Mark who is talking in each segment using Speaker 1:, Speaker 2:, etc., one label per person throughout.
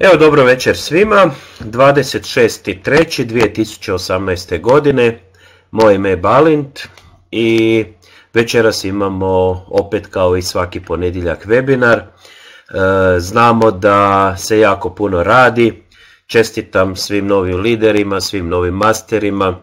Speaker 1: Evo dobro večer svima, 26.3.2018. godine, moje ime je Balint i večeras imamo opet kao i svaki ponedjeljak webinar. E, znamo da se jako puno radi, čestitam svim novim liderima, svim novim masterima,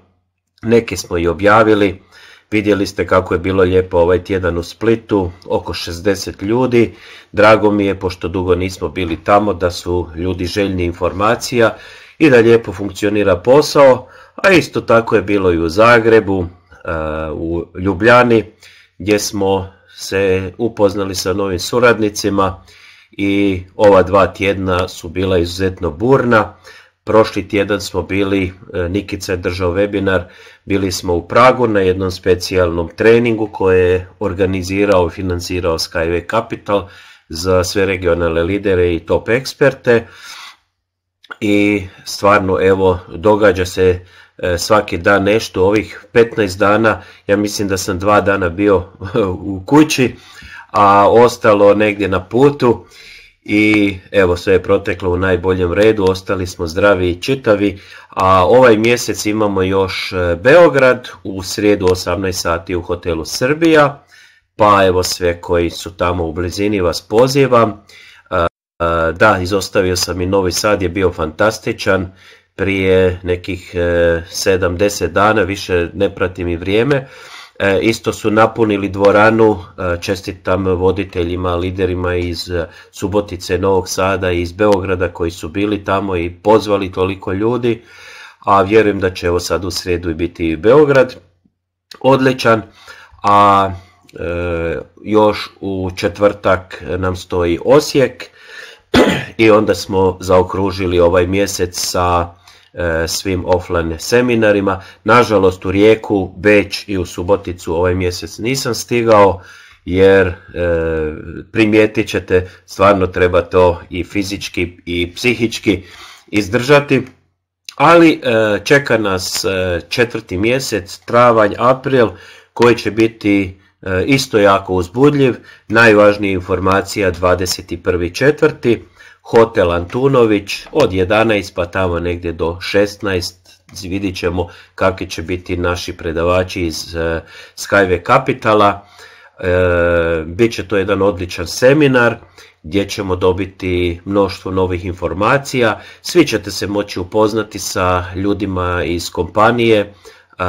Speaker 1: neke smo i objavili, Vidjeli ste kako je bilo lijepo ovaj tjedan u Splitu, oko 60 ljudi. Drago mi je, pošto dugo nismo bili tamo, da su ljudi željni informacija i da lijepo funkcionira posao. A isto tako je bilo i u Zagrebu, e, u Ljubljani, gdje smo se upoznali sa novim suradnicima i ova dva tjedna su bila izuzetno burna, Prošli tjedan smo bili, e, Nikica je držao webinar, bili smo u Pragu na jednom specijalnom treningu koje je organizirao i financirao Skyway Capital za sve regionalne lidere i top eksperte. I stvarno, evo, događa se e, svaki dan nešto, ovih 15 dana, ja mislim da sam dva dana bio u kući, a ostalo negdje na putu i evo sve je proteklo u najboljem redu, ostali smo zdravi i čitavi, a ovaj mjesec imamo još e, Beograd u srijedu 18 sati u hotelu Srbija, pa evo sve koji su tamo u blizini vas pozivam. E, e, da, izostavio sam i Novi Sad je bio fantastičan, prije nekih 70 dana, više ne pratim i vrijeme, E, isto su napunili dvoranu, e, čestitam voditeljima, liderima iz e, Subotice, Novog Sada i iz Beograda koji su bili tamo i pozvali toliko ljudi, a vjerujem da će evo sad u srijedu biti i Beograd odličan, a još u četvrtak nam stoji Osijek i onda smo zaokružili ovaj mjesec sa E, svim offline seminarima. Nažalost u Rijeku, Beć i u Suboticu ovaj mjesec nisam stigao jer e, primijetit ćete stvarno treba to i fizički i psihički izdržati. Ali e, čeka nas četvrti mjesec, travanj, april koji će biti isto jako uzbudljiv. Najvažnija informacija četvrti hotel Antunović od 11 pa tamo negdje do 16 vidit ćemo kakvi će biti naši predavači iz eh, Skyway Capitala. Eh, Biće to jedan odličan seminar gdje ćemo dobiti mnoštvo novih informacija. Svi ćete se moći upoznati sa ljudima iz kompanije. Eh,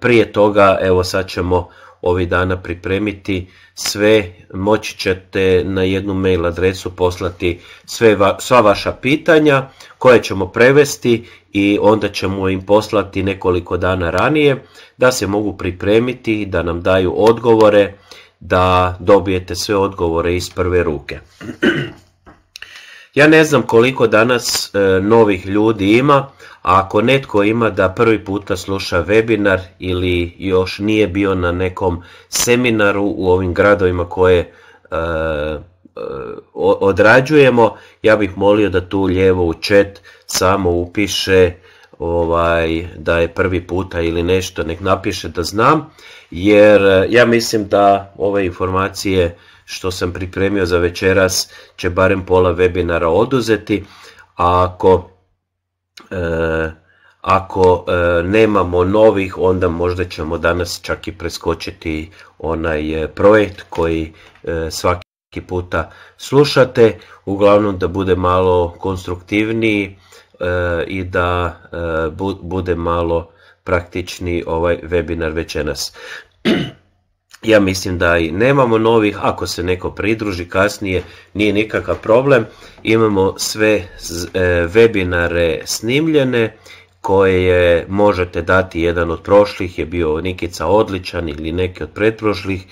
Speaker 1: prije toga, evo sad ćemo ovih dana pripremiti sve, moći ćete na jednu mail adresu poslati sve, sva vaša pitanja koje ćemo prevesti i onda ćemo im poslati nekoliko dana ranije da se mogu pripremiti, da nam daju odgovore, da dobijete sve odgovore iz prve ruke. Ja ne znam koliko danas e, novih ljudi ima, a ako netko ima da prvi puta sluša webinar ili još nije bio na nekom seminaru u ovim gradovima koje uh, odrađujemo, ja bih molio da tu lijevo u chat samo upiše ovaj, da je prvi puta ili nešto, nek napiše da znam, jer e, ja mislim da ove informacije što sam pripremio za večeras će barem pola webinara oduzeti, a ako E, ako e, nemamo novih, onda možda ćemo danas čak i preskočiti onaj e, projekt koji svaki puta slušate. Uglavnom da bude malo konstruktivniji i da bude malo praktični ovaj webinar večeras. ja mislim da i nemamo novih, ako se neko pridruži kasnije nije nikakav problem. Imamo sve e, webinare snimljene koje možete dati, jedan od prošlih je bio Nikica odličan ili neki od pretprošlih,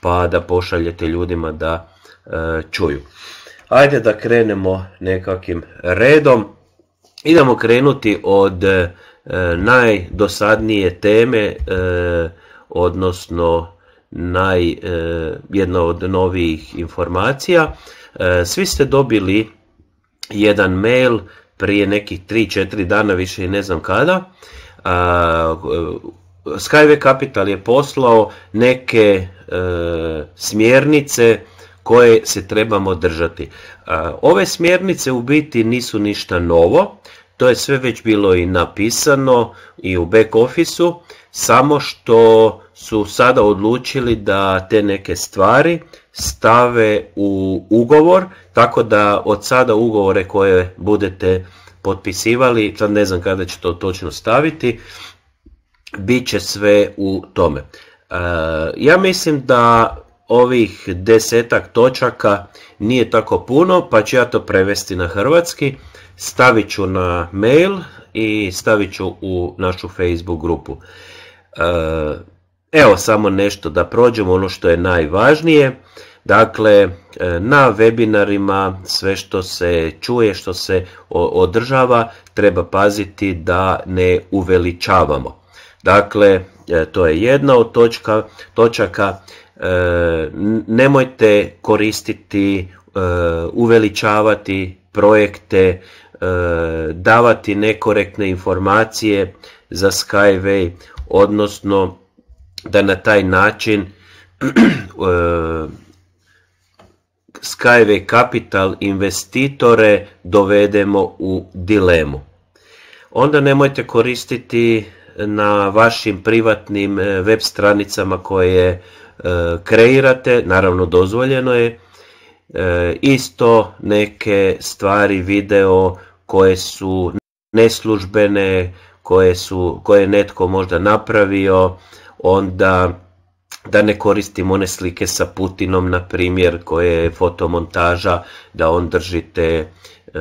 Speaker 1: pa da pošaljete ljudima da e, čuju. Ajde da krenemo nekakim redom. Idemo krenuti od e, najdosadnije teme, odnosno naj, e, jedna od novijih informacija. E, svi ste dobili jedan mail prije nekih 3-4 dana, više i ne znam kada. E, Skyway Capital je poslao neke smjernice koje se trebamo držati. Ove smjernice u biti nisu ništa novo, to je sve već bilo i napisano i u back officeu, samo što su sada odlučili da te neke stvari stave u ugovor, tako da od sada ugovore koje budete potpisivali, sad ne znam kada će to točno staviti, bit će sve u tome. E, ja mislim da ovih desetak točaka nije tako puno, pa ću ja to prevesti na hrvatski. Stavit ću na mail i stavit ću u našu Facebook grupu. E, Evo samo nešto da prođemo ono što je najvažnije. Dakle, e, na webinarima sve što se čuje, što se održava, treba paziti da ne uveličavamo. Dakle, e, to je jedna od točka, točaka. E, nemojte koristiti, uveličavati projekte, davati nekorektne informacije za Skyway, odnosno da na taj način e, Skyway Capital investitore dovedemo u dilemu. Onda nemojte koristiti na vašim privatnim e, web stranicama koje e, kreirate, naravno dozvoljeno je, isto neke stvari, video koje su neslužbene, koje, koje netko možda napravio, onda da ne koristim one slike sa Putinom, na primjer, koje je fotomontaža, da on držite e,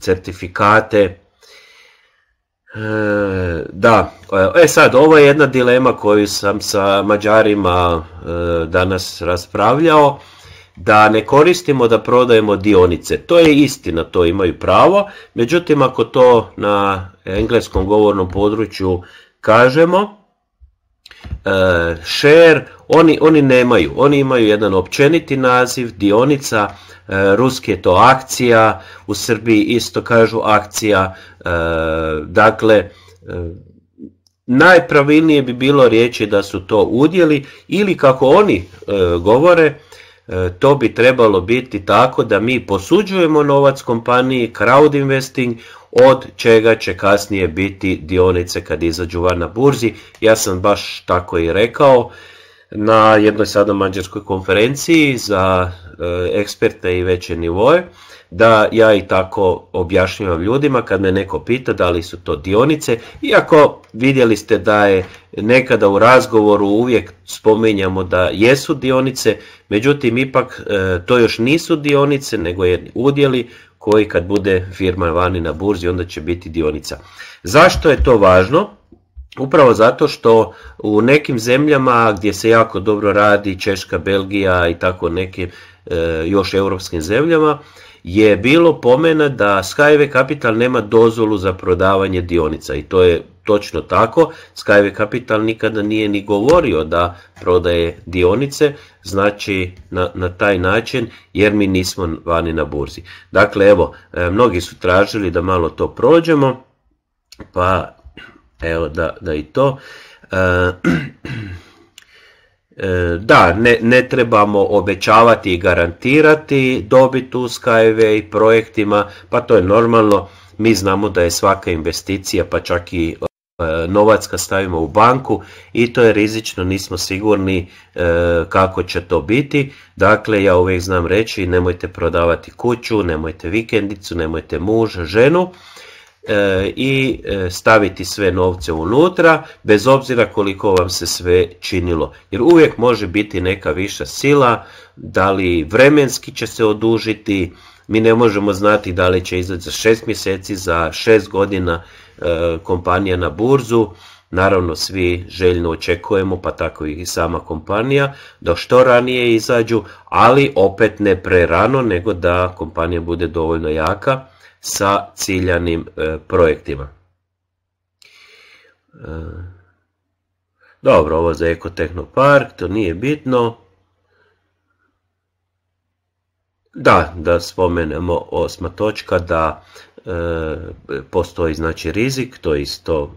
Speaker 1: certifikate. E, da, e sad, ovo je jedna dilema koju sam sa Mađarima e, danas raspravljao, da ne koristimo da prodajemo dionice. To je istina, to imaju pravo, međutim ako to na engleskom govornom području kažemo e, share, oni, oni nemaju, oni imaju jedan općeniti naziv, dionica, e, ruski je to akcija, u Srbiji isto kažu akcija, e, dakle najpravilnije bi bilo riječi da su to udjeli ili kako oni govore E, to bi trebalo biti tako da mi posuđujemo novac kompaniji crowd investing od čega će kasnije biti dionice kad izađu van na burzi. Ja sam baš tako i rekao na jednoj sada mađarskoj konferenciji za e, eksperte i veće nivoje da ja i tako objašnjavam ljudima kad me neko pita da li su to dionice, iako vidjeli ste da je nekada u razgovoru uvijek spominjamo da jesu dionice, međutim ipak e, to još nisu dionice nego udjeli koji kad bude firma vani na burzi onda će biti dionica. Zašto je to važno? Upravo zato što u nekim zemljama gdje se jako dobro radi, Češka, Belgija i tako nekim e, još europskim zemljama, je bilo pomena da Skyway Capital nema dozvolu za prodavanje dionica i to je točno tako. Skyway Capital nikada nije ni govorio da prodaje dionice, znači na, na taj način jer mi nismo vani na burzi. Dakle, evo, e, mnogi su tražili da malo to prođemo, pa evo da, da i to. E, E, da, ne, ne trebamo obećavati i garantirati dobit u Skyway projektima, pa to je normalno. Mi znamo da je svaka investicija, pa čak i e, novac kad stavimo u banku i to je rizično, nismo sigurni e, kako će to biti. Dakle, ja uvijek znam reći nemojte prodavati kuću, nemojte vikendicu, nemojte muž, ženu E, i e, staviti sve novce unutra, bez obzira koliko vam se sve činilo. Jer uvijek može biti neka viša sila, da li vremenski će se odužiti, mi ne možemo znati da li će izaći za 6 mjeseci, za 6 godina e, kompanija na burzu, Naravno, svi željno očekujemo, pa tako i sama kompanija, da što ranije izađu, ali opet ne prerano, nego da kompanija bude dovoljno jaka sa ciljanim e, projektima. E, dobro, ovo za Ekotehnopark, to nije bitno. Da, da spomenemo osma točka da e, postoji znači rizik, to isto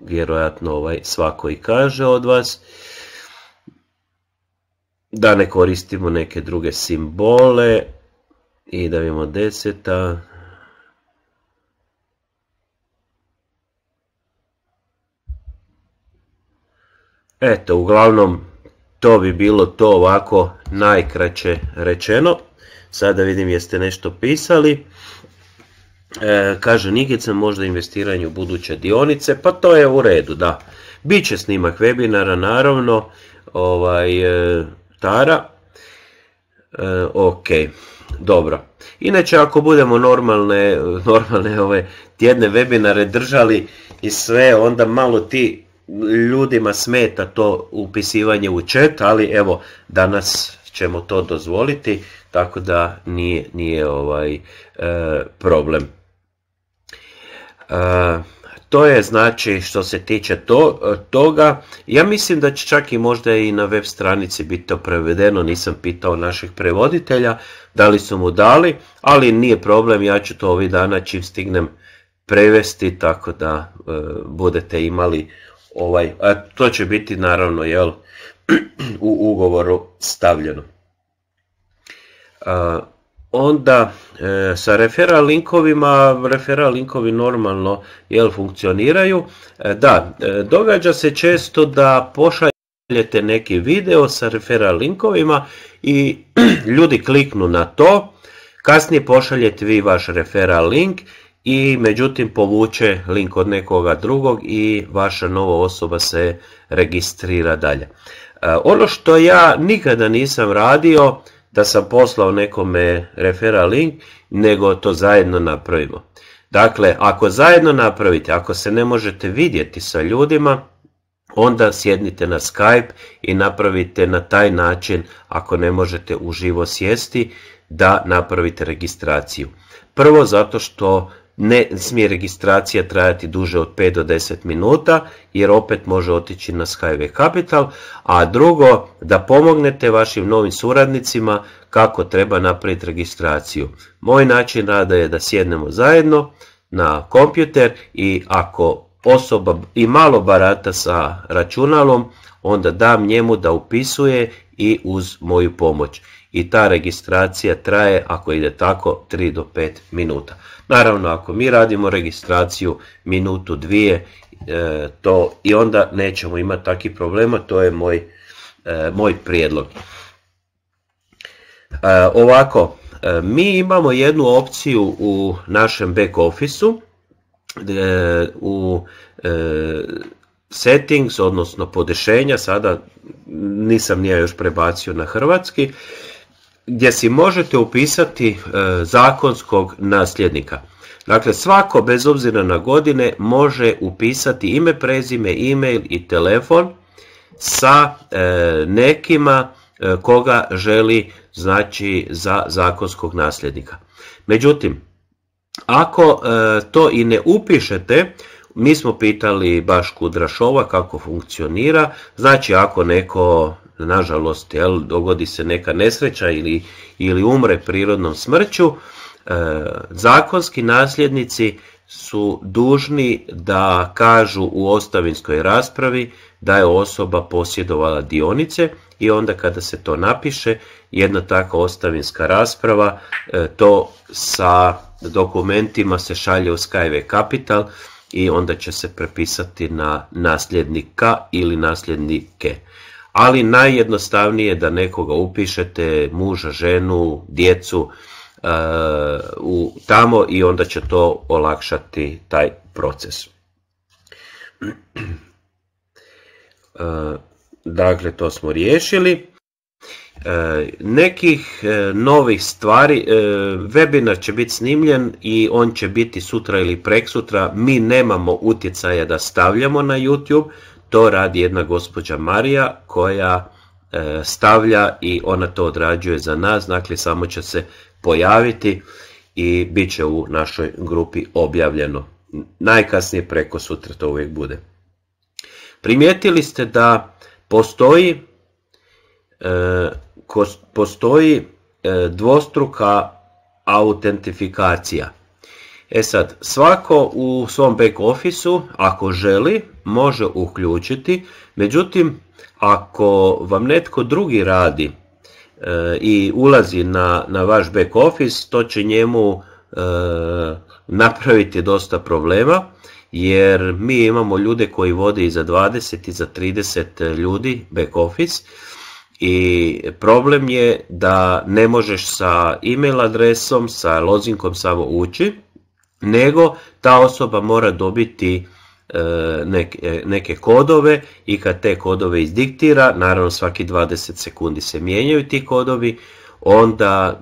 Speaker 1: vjerojatno ovaj, svako i kaže od vas da ne koristimo neke druge simbole i da vidimo deseta Eto, uglavnom, to bi bilo to ovako najkraće rečeno. Sada vidim jeste nešto pisali. E, kaže Nikica, možda investiranje u buduće dionice, pa to je u redu, da. Biće snimak webinara, naravno, ovaj, e, Tara. E, ok, dobro. Inače, ako budemo normalne, normalne ove tjedne webinare držali i sve, onda malo ti ljudima smeta to upisivanje u chat, ali evo danas ćemo to dozvoliti, tako da nije, nije ovaj e, problem. E, to je znači što se tiče to, e, toga. Ja mislim da će čak i možda i na web stranici biti to prevedeno, nisam pitao naših prevoditelja da li su mu dali, ali nije problem, ja ću to ovih dana čim stignem prevesti, tako da budete imali Ovaj, a to će biti naravno jel, u ugovoru stavljeno. A, onda e, sa referral linkovima, referral linkovi normalno jel, funkcioniraju. E, da, e, događa se često da pošaljete neki video sa referral linkovima i ljudi kliknu na to, kasnije pošaljete vi vaš referral link i međutim povuče link od nekoga drugog i vaša nova osoba se registrira dalje. E, ono što ja nikada nisam radio da sam poslao nekome refera link, nego to zajedno napravimo. Dakle, ako zajedno napravite, ako se ne možete vidjeti sa ljudima, onda sjednite na Skype i napravite na taj način, ako ne možete uživo sjesti, da napravite registraciju. Prvo zato što ne smije registracija trajati duže od 5 do 10 minuta jer opet može otići na Skyway Capital, a drugo da pomognete vašim novim suradnicima kako treba napraviti registraciju. Moj način rada je da sjednemo zajedno na kompjuter i ako osoba i malo barata sa računalom, onda dam njemu da upisuje i uz moju pomoć. I ta registracija traje, ako ide tako, 3 do 5 minuta. Naravno, ako mi radimo registraciju minutu, dvije, e, to i onda nećemo imati takvih problema, to je moj, e, moj prijedlog. E, ovako, mi imamo jednu opciju u našem back officeu, u settings, odnosno podešenja, sada nisam nije još prebacio na hrvatski, gdje si možete upisati e, zakonskog nasljednika. Dakle, svako bez obzira na godine može upisati ime, prezime, e-mail i telefon sa e, nekima e, koga želi znači za zakonskog nasljednika. Međutim, ako to i ne upišete, mi smo pitali baš Kudrašova kako funkcionira, znači ako neko nažalost, jel, dogodi se neka nesreća ili, ili umre prirodnom smrću, e, zakonski nasljednici su dužni da kažu u ostavinskoj raspravi da je osoba posjedovala dionice i onda kada se to napiše, jedna takva ostavinska rasprava, e, to sa dokumentima se šalje u Skyway Capital i onda će se prepisati na nasljednika ili nasljednike ali najjednostavnije da nekoga upišete, muža, ženu, djecu, e, u, tamo i onda će to olakšati taj proces. E, dakle, to smo riješili. E, nekih novih stvari, webinar će biti snimljen i on će biti sutra ili preksutra, mi nemamo utjecaja da stavljamo na YouTube, to radi jedna gospođa Marija koja e, stavlja i ona to odrađuje za nas, dakle samo će se pojaviti i bit će u našoj grupi objavljeno. Najkasnije preko sutra to uvijek bude. Primijetili ste da postoji, e, postoji e, dvostruka autentifikacija. E sad, svako u svom back officeu, ako želi, može uključiti, međutim ako vam netko drugi radi e, i ulazi na, na vaš back office, to će njemu e, napraviti dosta problema jer mi imamo ljude koji vode i za 20 i za 30 ljudi back office i problem je da ne možeš sa email adresom, sa lozinkom samo ući, nego ta osoba mora dobiti E, e, neke, kodove i kad te kodove izdiktira, naravno svaki 20 sekundi se mijenjaju ti kodovi, onda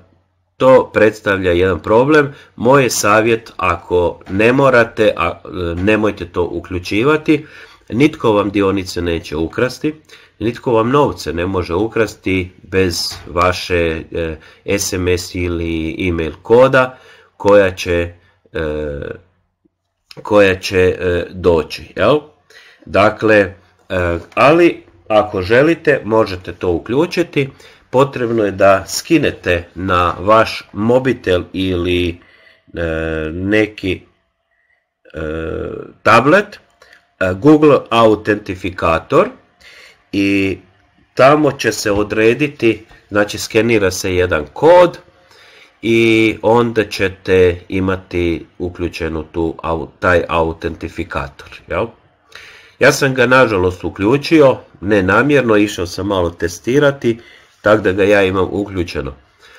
Speaker 1: to predstavlja jedan problem. Moj je savjet ako ne morate, a e, nemojte to uključivati, nitko vam dionice neće ukrasti, nitko vam novce ne može ukrasti bez vaše SMS ili email koda koja će koja će e, doći. Jel? Dakle, e, ali ako želite možete to uključiti. Potrebno je da skinete na vaš mobitel ili e, neki tablet Google autentifikator i tamo će se odrediti, znači skenira se jedan kod i onda ćete imati uključenu tu, taj autentifikator. Jel? Ja sam ga nažalost uključio, nenamjerno, išao sam malo testirati, tako da ga ja imam uključeno.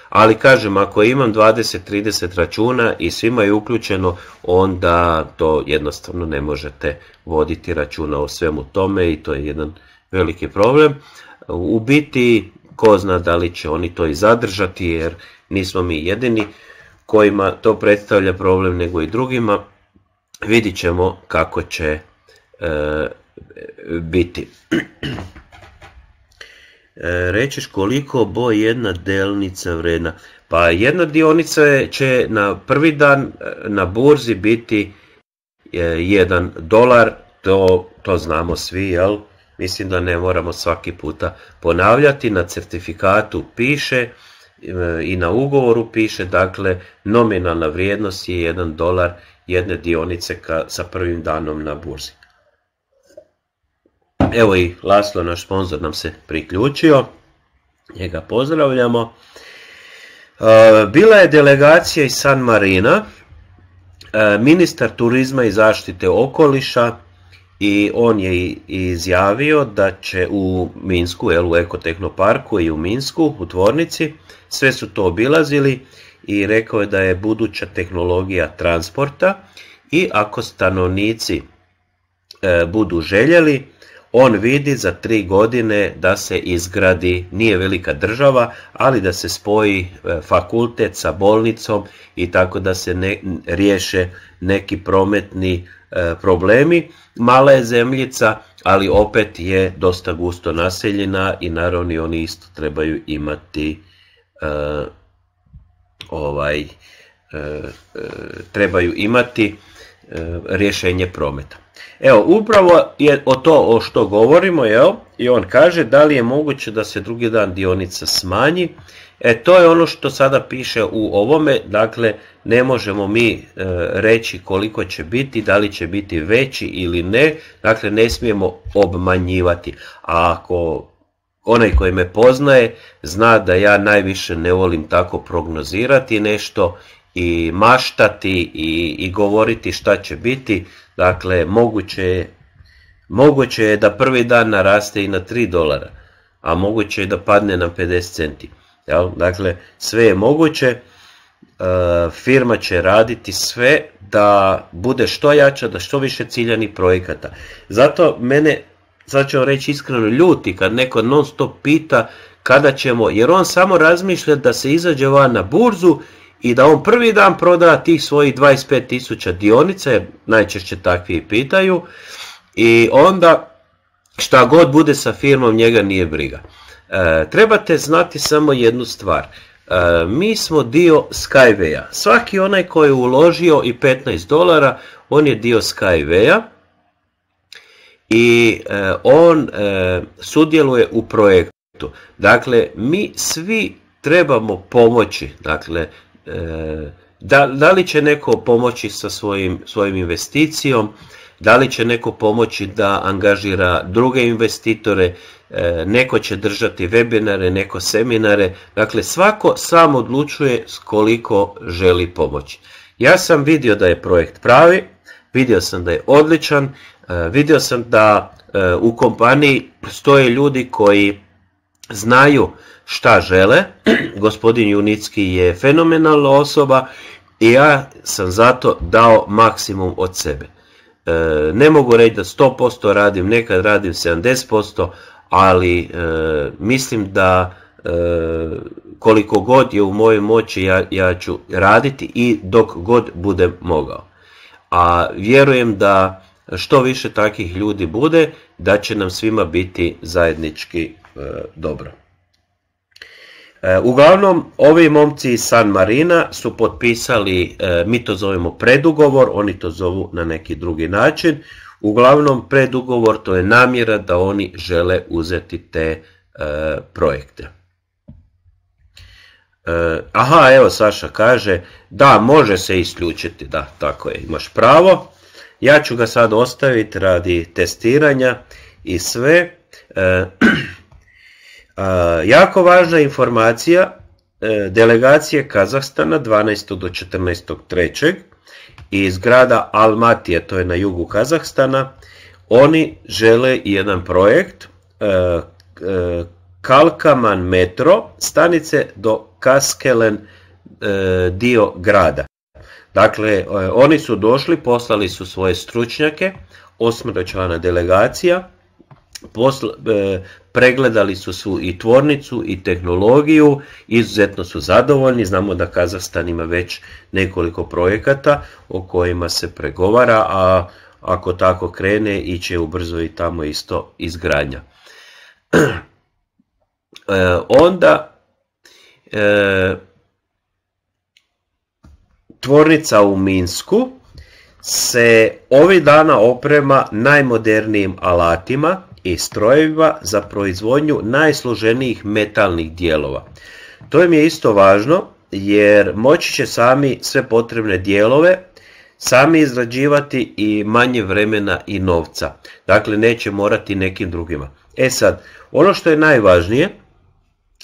Speaker 1: Ali kažem, ako imam 20-30 računa i svima je uključeno, onda to jednostavno ne možete voditi računa o svemu tome i to je jedan veliki problem. U biti, ko zna da li će oni to i zadržati, jer nismo mi jedini kojima to predstavlja problem nego i drugima. Vidit ćemo kako će e, biti. E, Rečeš koliko bo jedna delnica vredna? Pa jedna dionica će na prvi dan e, na burzi biti e, jedan dolar, to, to znamo svi, jel? Mislim da ne moramo svaki puta ponavljati, na certifikatu piše E, i na ugovoru piše dakle nominalna vrijednost je 1 dolar jedne dionice sa prvim danom na burzi. Evo i Laslo, naš sponsor, nam se priključio. Njega pozdravljamo. E, bila je delegacija iz San Marina. E, ministar turizma i zaštite okoliša i on je izjavio da će u Minsku, jel, u Ekotehnoparku i u Minsku, u tvornici, sve su to obilazili i rekao je da je buduća tehnologija transporta i ako stanovnici e, budu željeli, on vidi za tri godine da se izgradi, nije velika država, ali da se spoji e, fakultet sa bolnicom i tako da se ne, riješe neki prometni e, problemi. Mala je zemljica, ali opet je dosta gusto naseljena i naravno oni isto trebaju imati e, ovaj trebaju imati rješenje prometa. Evo, upravo je o to o što govorimo, jel? I on kaže da li je moguće da se drugi dan dionica smanji. E, to je ono što sada piše u ovome, dakle, ne možemo mi e, reći koliko će biti, da li će biti veći ili ne, dakle, ne smijemo obmanjivati. A ako onaj koji me poznaje zna da ja najviše ne volim tako prognozirati nešto i maštati i, i govoriti šta će biti, Dakle, moguće je, moguće je da prvi dan naraste i na 3 dolara, a moguće je da padne na 50 centi. Jel? Dakle, sve je moguće, e, firma će raditi sve da bude što jača, da što više ciljanih projekata. Zato mene, sad ću reći iskreno, ljuti kad neko non stop pita kada ćemo, jer on samo razmišlja da se izađe van na burzu i da on prvi dan proda tih svojih 25.000 dionica, najčešće takvi pitaju, i onda šta god bude sa firmom njega nije briga. E, trebate znati samo jednu stvar. E, mi smo dio Skywaya. Svaki onaj koji je uložio i 15 dolara, on je dio Skywaya i e, on sudjeluje u projektu. Dakle, mi svi trebamo pomoći. Dakle, da, da li će neko pomoći sa svojim, svojim investicijom, da li će neko pomoći da angažira druge investitore, e, neko će držati webinare, neko seminare, dakle svako sam odlučuje koliko želi pomoći. Ja sam vidio da je projekt pravi, vidio sam da je odličan, e, vidio sam da e, u kompaniji stoje ljudi koji znaju šta žele. Gospodin Junicki je fenomenalna osoba i ja sam zato dao maksimum od sebe. E, ne mogu reći da 100% radim, nekad radim 70%, ali e, mislim da e, koliko god je u mojoj moći ja, ću raditi i dok god budem mogao. A vjerujem da što više takih ljudi bude, da će nam svima biti zajednički E, dobro. E, uglavnom, ovi momci iz San Marina su potpisali, e, mi to zovemo predugovor, oni to zovu na neki drugi način. Uglavnom, predugovor to je namjera da oni žele uzeti te projekte. Aha, evo Saša kaže, da, može se isključiti, da, tako je, imaš pravo. Ja ću ga sad ostaviti radi testiranja i sve. jako važna informacija e, delegacije Kazahstana 12. do 14. iz grada Almatije, to je na jugu Kazahstana, oni žele jedan projekt e, e, Kalkaman metro stanice do Kaskelen dio grada. Dakle, oni su došli, poslali su svoje stručnjake, člana delegacija, Posla, e, pregledali su, su i tvornicu i tehnologiju, izuzetno su zadovoljni, znamo da Kazahstan ima već nekoliko projekata o kojima se pregovara, a ako tako krene iće ubrzo i tamo isto izgradnja. E, onda e, tvornica u Minsku se ovih dana oprema najmodernijim alatima, i strojevima za proizvodnju najsloženijih metalnih dijelova. To im je isto važno jer moći će sami sve potrebne dijelove sami izrađivati i manje vremena i novca. Dakle, neće morati nekim drugima. E sad, ono što je najvažnije,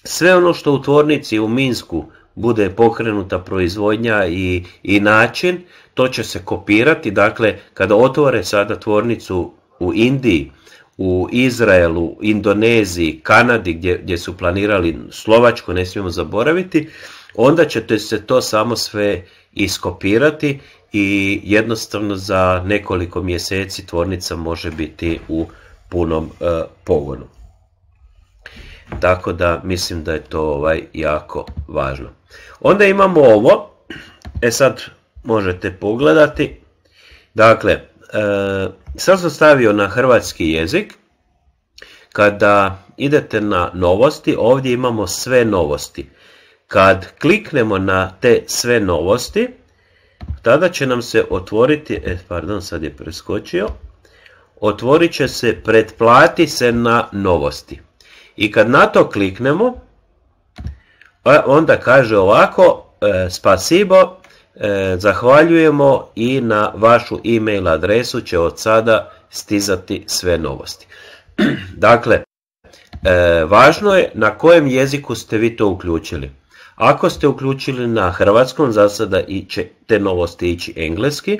Speaker 1: sve ono što u tvornici u Minsku bude pokrenuta proizvodnja i, i način, to će se kopirati. Dakle, kada otvore sada tvornicu u Indiji, u Izraelu, Indoneziji, Kanadi gdje, gdje su planirali Slovačku, ne smijemo zaboraviti, onda ćete se to samo sve iskopirati i jednostavno za nekoliko mjeseci tvornica može biti u punom e, pogonu. Tako da mislim da je to ovaj jako važno. Onda imamo ovo, e sad možete pogledati, dakle, e, Sad sam stavio na hrvatski jezik. Kada idete na novosti, ovdje imamo sve novosti. Kad kliknemo na te sve novosti, tada će nam se otvoriti, e, pardon, sad je preskočio, otvorit će se pretplati se na novosti. I kad na to kliknemo, e, onda kaže ovako, e, spasibo, E, zahvaljujemo i na vašu e-mail adresu će od sada stizati sve novosti. Dakle, e, važno je na kojem jeziku ste vi to uključili. Ako ste uključili na hrvatskom, za sada će te novosti ići engleski.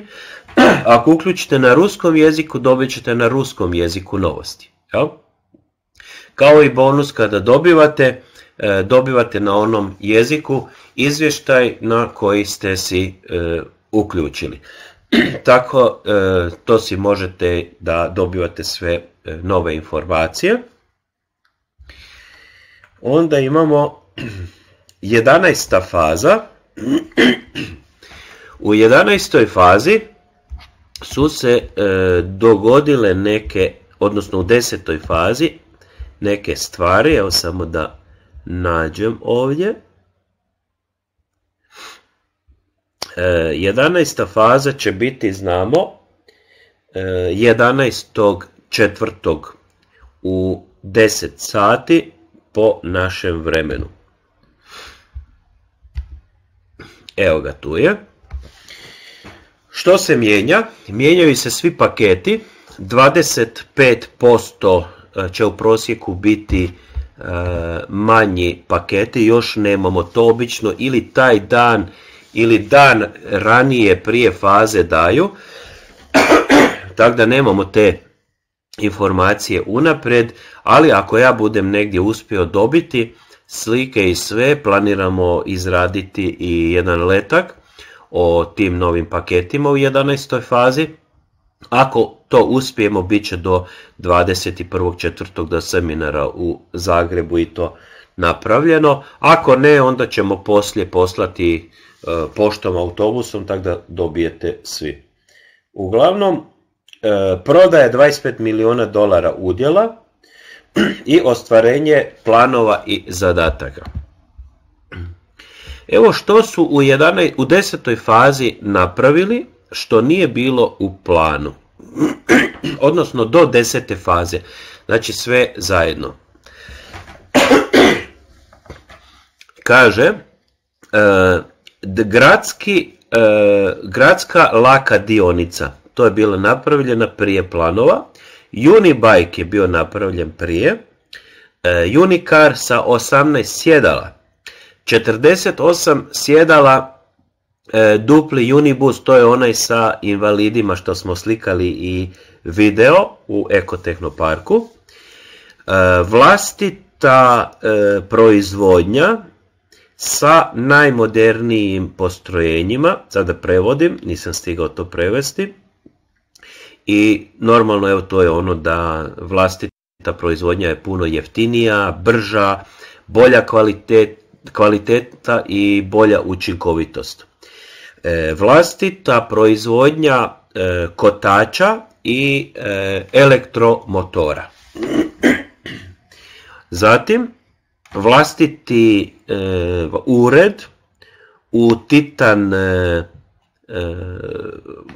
Speaker 1: Ako uključite na ruskom jeziku, dobit ćete na ruskom jeziku novosti. Kao i bonus kada dobivate E, dobivate na onom jeziku izvještaj na koji ste si e, uključili. Tako e, to si možete da dobivate sve nove informacije. Onda imamo 11. faza. U 11. fazi su se dogodile neke, odnosno u 10. fazi, neke stvari, evo samo da nađem ovdje. 11. E, faza će biti, znamo, 11. E, četvrtog u 10 sati po našem vremenu. Evo ga tu je. Što se mijenja? Mijenjaju se svi paketi. 25% e, će u prosjeku biti E, manji paketi, još nemamo to obično ili taj dan ili dan ranije prije faze daju, tako da nemamo te informacije unapred, ali ako ja budem negdje uspio dobiti slike i sve, planiramo izraditi i jedan letak o tim novim paketima u 11. fazi, ako to uspijemo, bit će do 21.4. da seminara u Zagrebu i to napravljeno. Ako ne, onda ćemo poslije poslati e, poštom autobusom, tako da dobijete svi. Uglavnom, e, prodaje 25 milijuna dolara udjela i ostvarenje planova i zadataka. Evo što su u, 11, u 10. fazi napravili što nije bilo u planu, odnosno do desete faze, znači sve zajedno. Kaže, e, e, gradska laka dionica, to je bila napravljena prije planova, Unibike je bio napravljen prije, e, Unicar sa 18 sjedala, 48 sjedala E, dupli Unibus, to je onaj sa invalidima što smo slikali i video u Ekotehnoparku. E, vlastita e, proizvodnja sa najmodernijim postrojenjima, sada prevodim, nisam stigao to prevesti. I normalno evo to je ono da vlastita proizvodnja je puno jeftinija, brža, bolja kvaliteta i bolja učinkovitost. E, vlastita proizvodnja e, kotača i e, elektromotora. Zatim vlastiti ured u Titan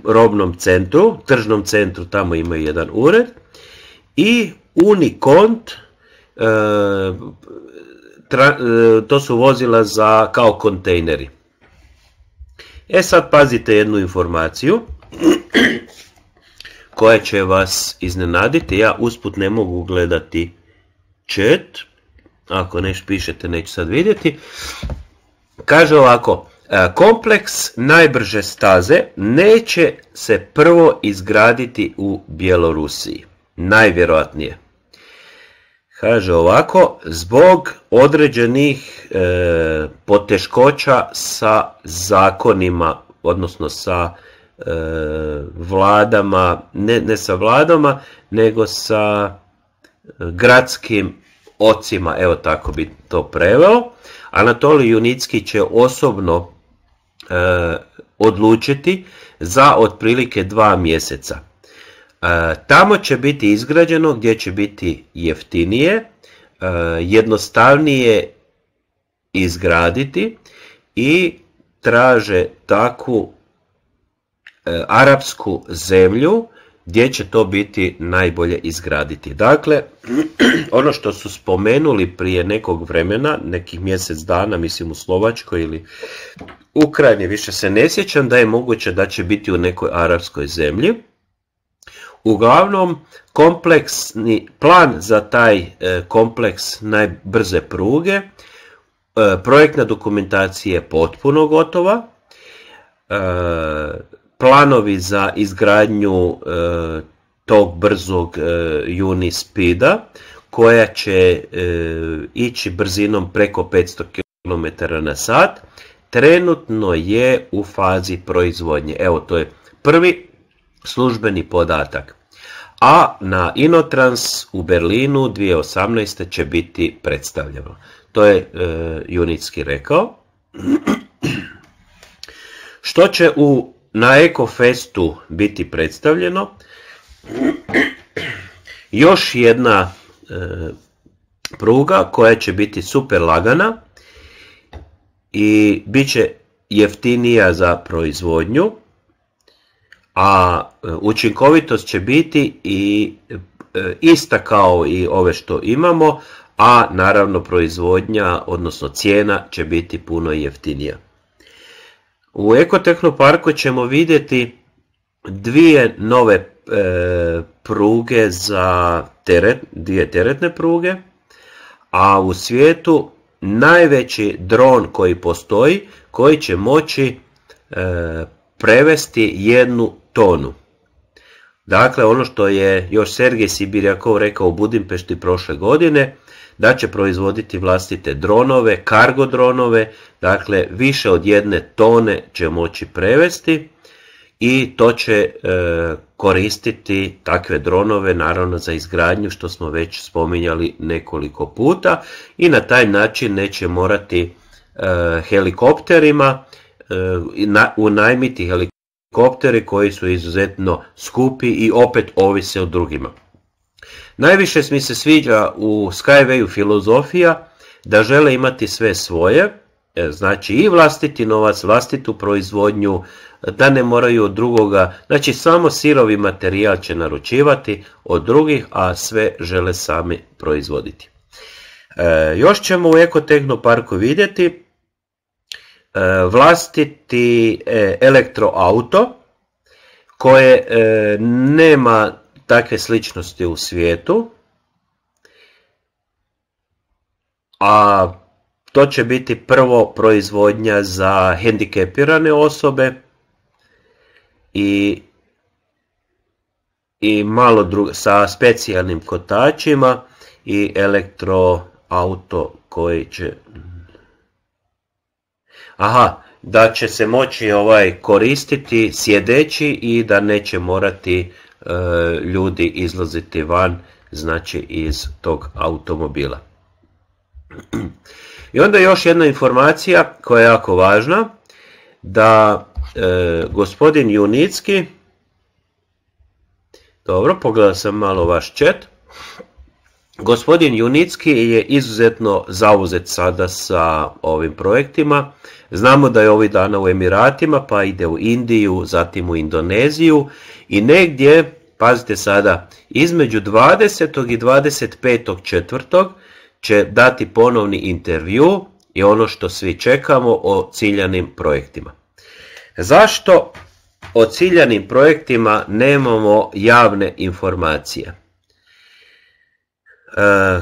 Speaker 1: robnom centru, tržnom centru tamo imaju jedan ured i Unikont, to su vozila za kao kontejneri. E sad pazite jednu informaciju koja će vas iznenaditi. Ja usput ne mogu gledati chat. Ako nešto pišete neću sad vidjeti. Kaže ovako. E, kompleks najbrže staze neće se prvo izgraditi u Bjelorusiji. Najvjerojatnije. Kaže ovako, zbog određenih e, poteškoća sa zakonima, odnosno sa e, vladama, ne, ne sa vladama, nego sa e, gradskim ocima, evo tako bi to preveo. Anatolij Junicki će osobno odlučiti za otprilike dva mjeseca. E, tamo će biti izgrađeno gdje će biti jeftinije, e, jednostavnije izgraditi i traže takvu e, arapsku zemlju gdje će to biti najbolje izgraditi. Dakle, ono što su spomenuli prije nekog vremena, nekih mjesec dana, mislim u Slovačkoj ili Ukrajini, više se ne sjećam, da je moguće da će biti u nekoj arapskoj zemlji. Uglavnom, kompleksni plan za taj e, kompleks najbrze pruge, e, projektna dokumentacija je potpuno gotova, e, planovi za izgradnju tog brzog Unispeeda, koja će ići brzinom preko 500 km na sat, trenutno je u fazi proizvodnje. Evo, to je prvi službeni podatak. A na Inotrans u Berlinu 2018. će biti predstavljeno. To je e, Junicki rekao. Što će u, na Ekofestu biti predstavljeno? Još jedna e, pruga koja će biti super lagana i bit će jeftinija za proizvodnju a e, učinkovitost će biti i e, ista kao i ove što imamo, a naravno proizvodnja, odnosno cijena će biti puno jeftinija. U Ekotehnoparku ćemo vidjeti dvije nove e, pruge za teret, dvije teretne pruge, a u svijetu najveći dron koji postoji, koji će moći prevesti jednu tonu. Dakle, ono što je još Sergej Sibirjakov rekao u Budimpešti prošle godine, da će proizvoditi vlastite dronove, kargo dronove, dakle više od jedne tone će moći prevesti i to će e, koristiti takve dronove naravno za izgradnju što smo već spominjali nekoliko puta i na taj način neće morati e, helikopterima e, unajmiti helikopterima helikopteri koji su izuzetno skupi i opet ovise o drugima. Najviše mi se sviđa u Skywayu filozofija da žele imati sve svoje, e, znači i vlastiti novac, vlastitu proizvodnju, da ne moraju od drugoga, znači samo sirovi materijal će naručivati od drugih, a sve žele sami proizvoditi. E, još ćemo u Ekotehnoparku vidjeti E, vlastiti e, elektroauto koje e, nema takve sličnosti u svijetu, a to će biti prvo proizvodnja za hendikepirane osobe i, i malo sa specijalnim kotačima i elektroauto koji će aha, da će se moći ovaj koristiti sjedeći i da neće morati e, ljudi izlaziti van znači iz tog automobila. I onda još jedna informacija koja je jako važna, da e, gospodin Junicki, dobro, pogledao sam malo vaš chat, gospodin Junicki je izuzetno zauzet sada sa ovim projektima, Znamo da je ovih dana u Emiratima, pa ide u Indiju, zatim u Indoneziju i negdje, pazite sada, između 20. i 25. četvrtog će dati ponovni intervju i ono što svi čekamo o ciljanim projektima. Zašto o ciljanim projektima nemamo javne informacije? E,